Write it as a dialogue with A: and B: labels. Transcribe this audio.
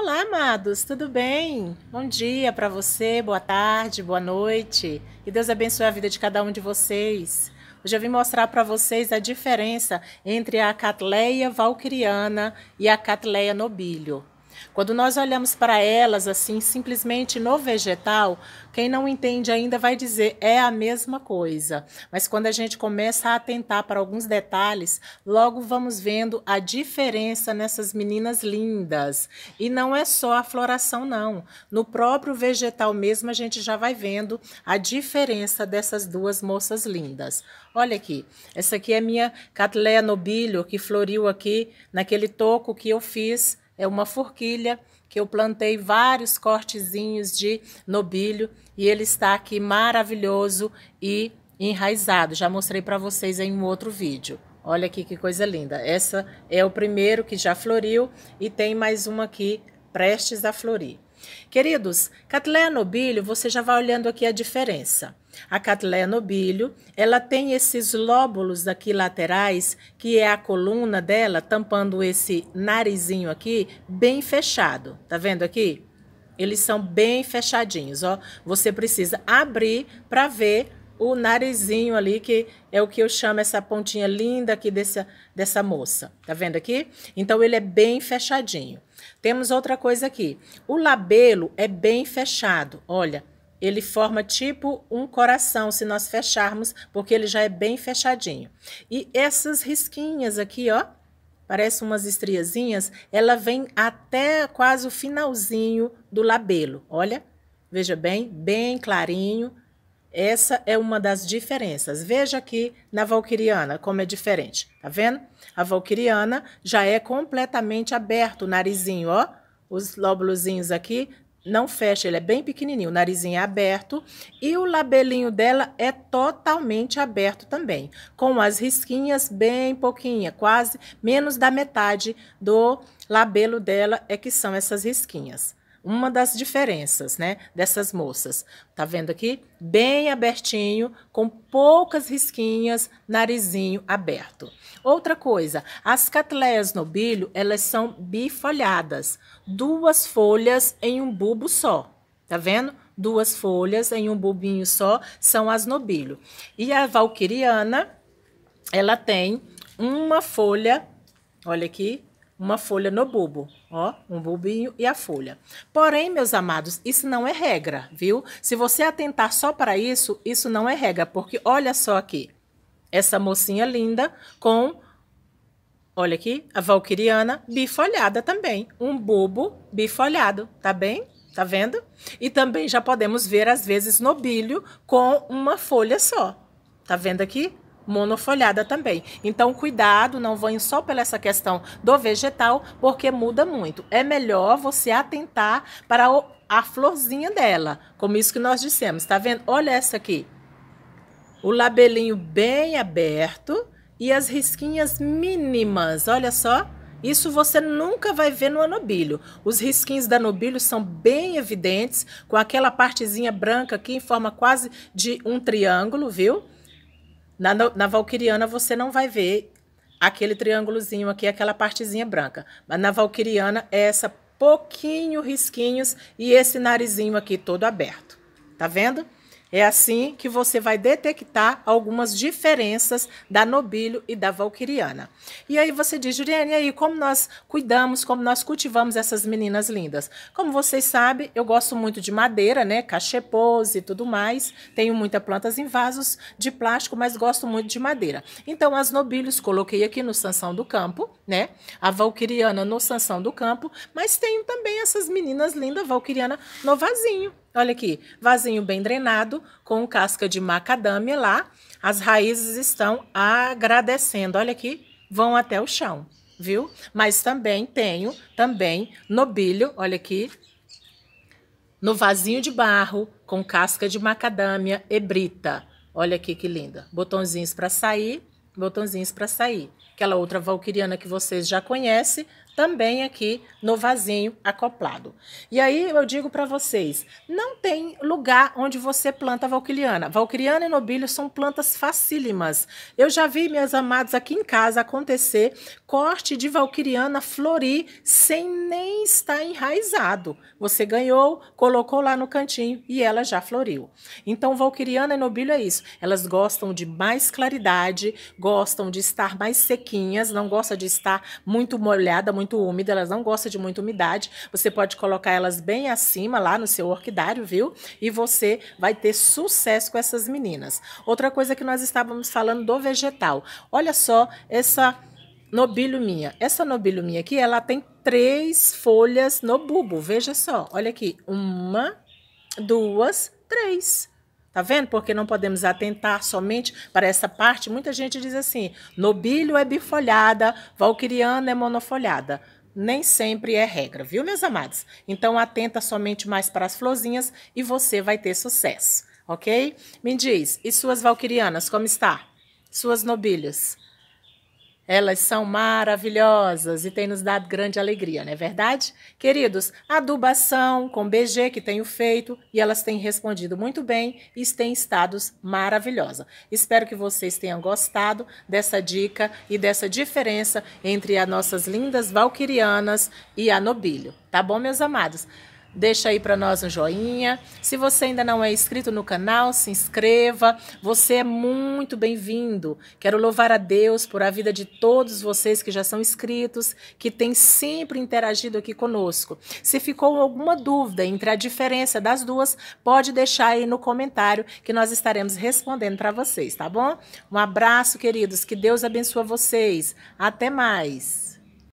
A: Olá, amados, tudo bem? Bom dia para você, boa tarde, boa noite. E Deus abençoe a vida de cada um de vocês. Hoje eu vim mostrar para vocês a diferença entre a Catleia valquiriana e a Catleia nobilio. Quando nós olhamos para elas assim, simplesmente no vegetal, quem não entende ainda vai dizer é a mesma coisa. Mas quando a gente começa a atentar para alguns detalhes, logo vamos vendo a diferença nessas meninas lindas. E não é só a floração, não. No próprio vegetal mesmo, a gente já vai vendo a diferença dessas duas moças lindas. Olha aqui, essa aqui é minha Catleia nobilio, que floriu aqui naquele toco que eu fiz é uma forquilha que eu plantei vários cortezinhos de nobilho e ele está aqui maravilhoso e enraizado. Já mostrei para vocês em um outro vídeo. Olha aqui que coisa linda. Essa é o primeiro que já floriu e tem mais uma aqui prestes a florir. Queridos, Catleia nobilio, você já vai olhando aqui a diferença. A Catleia nobilio, ela tem esses lóbulos aqui laterais, que é a coluna dela, tampando esse narizinho aqui, bem fechado. Tá vendo aqui? Eles são bem fechadinhos, ó. Você precisa abrir para ver o narizinho ali, que é o que eu chamo essa pontinha linda aqui dessa, dessa moça. Tá vendo aqui? Então, ele é bem fechadinho. Temos outra coisa aqui. O labelo é bem fechado. Olha, ele forma tipo um coração se nós fecharmos, porque ele já é bem fechadinho. E essas risquinhas aqui, ó, parece umas estriazinhas, ela vem até quase o finalzinho do labelo. Olha, veja bem, bem clarinho, essa é uma das diferenças. Veja aqui na valquiriana como é diferente, tá vendo? A valquiriana já é completamente aberto o narizinho, ó. Os lóbulozinhos aqui não fecha, ele é bem pequenininho, o narizinho é aberto e o labelinho dela é totalmente aberto também, com as risquinhas bem pouquinha, quase menos da metade do labelo dela é que são essas risquinhas uma das diferenças, né, dessas moças. Tá vendo aqui? Bem abertinho, com poucas risquinhas, narizinho aberto. Outra coisa, as catleias nobilho, elas são bifolhadas, duas folhas em um bulbo só. Tá vendo? Duas folhas em um bulbinho só são as nobilho. E a valquiriana, ela tem uma folha, olha aqui, uma folha no bulbo, ó, um bulbinho e a folha. Porém, meus amados, isso não é regra, viu? Se você atentar só para isso, isso não é regra, porque olha só aqui. Essa mocinha linda com olha aqui, a valquiriana bifolhada também, um bulbo bifolhado, tá bem? Tá vendo? E também já podemos ver às vezes nobilho com uma folha só. Tá vendo aqui? monofolhada também. Então, cuidado, não venham só pela essa questão do vegetal, porque muda muito. É melhor você atentar para a florzinha dela, como isso que nós dissemos, tá vendo? Olha essa aqui. O labelinho bem aberto e as risquinhas mínimas, olha só. Isso você nunca vai ver no anobílio. Os risquinhos da anobílio são bem evidentes, com aquela partezinha branca aqui em forma quase de um triângulo, viu? Na, na Valquiriana você não vai ver aquele triângulozinho aqui, aquela partezinha branca. Mas na Valquiriana é essa pouquinho risquinhos e esse narizinho aqui todo aberto. Tá vendo? É assim que você vai detectar algumas diferenças da nobilho e da valquiriana. E aí você diz, Juliane, e aí como nós cuidamos, como nós cultivamos essas meninas lindas? Como vocês sabem, eu gosto muito de madeira, né, cachepôs e tudo mais. Tenho muitas plantas em vasos de plástico, mas gosto muito de madeira. Então as nobilhos coloquei aqui no Sansão do Campo, né? A valquiriana no Sansão do Campo, mas tenho também essas meninas lindas valquiriana no vasinho. Olha aqui, vasinho bem drenado, com casca de macadâmia lá. As raízes estão agradecendo. Olha aqui, vão até o chão, viu? Mas também tenho, também, nobilho, olha aqui. No vasinho de barro, com casca de macadâmia e brita. Olha aqui que linda. Botãozinhos para sair, botãozinhos para sair. Aquela outra valquiriana que vocês já conhecem, também aqui no vasinho acoplado. E aí eu digo para vocês, não tem lugar onde você planta valquiriana. Valquiriana e nobílio são plantas facílimas. Eu já vi, minhas amadas, aqui em casa acontecer corte de valquiriana florir sem nem estar enraizado. Você ganhou, colocou lá no cantinho e ela já floriu. Então, valquiriana e nobílio é isso. Elas gostam de mais claridade, gostam de estar mais sequinhas, não gosta de estar muito molhada, muito muito úmida, elas não gostam de muita umidade. Você pode colocar elas bem acima lá no seu orquidário, viu? E você vai ter sucesso com essas meninas. Outra coisa que nós estávamos falando do vegetal. Olha só essa nobilho minha. Essa nobilho minha aqui, ela tem três folhas no bulbo. Veja só, olha aqui. Uma, duas, três. Tá vendo? Porque não podemos atentar somente para essa parte. Muita gente diz assim: nobilho é bifolhada, valquiriana é monofolhada. Nem sempre é regra, viu, meus amados? Então atenta somente mais para as florzinhas e você vai ter sucesso, ok? Me diz, e suas valquirianas, como está? Suas nobilhas? Elas são maravilhosas e têm nos dado grande alegria, não é verdade? Queridos, adubação com BG que tenho feito e elas têm respondido muito bem e têm estados maravilhosa. Espero que vocês tenham gostado dessa dica e dessa diferença entre as nossas lindas valquirianas e a nobilho. Tá bom, meus amados? deixa aí para nós um joinha. Se você ainda não é inscrito no canal, se inscreva. Você é muito bem-vindo. Quero louvar a Deus por a vida de todos vocês que já são inscritos, que têm sempre interagido aqui conosco. Se ficou alguma dúvida entre a diferença das duas, pode deixar aí no comentário que nós estaremos respondendo para vocês, tá bom? Um abraço, queridos. Que Deus abençoe vocês. Até mais.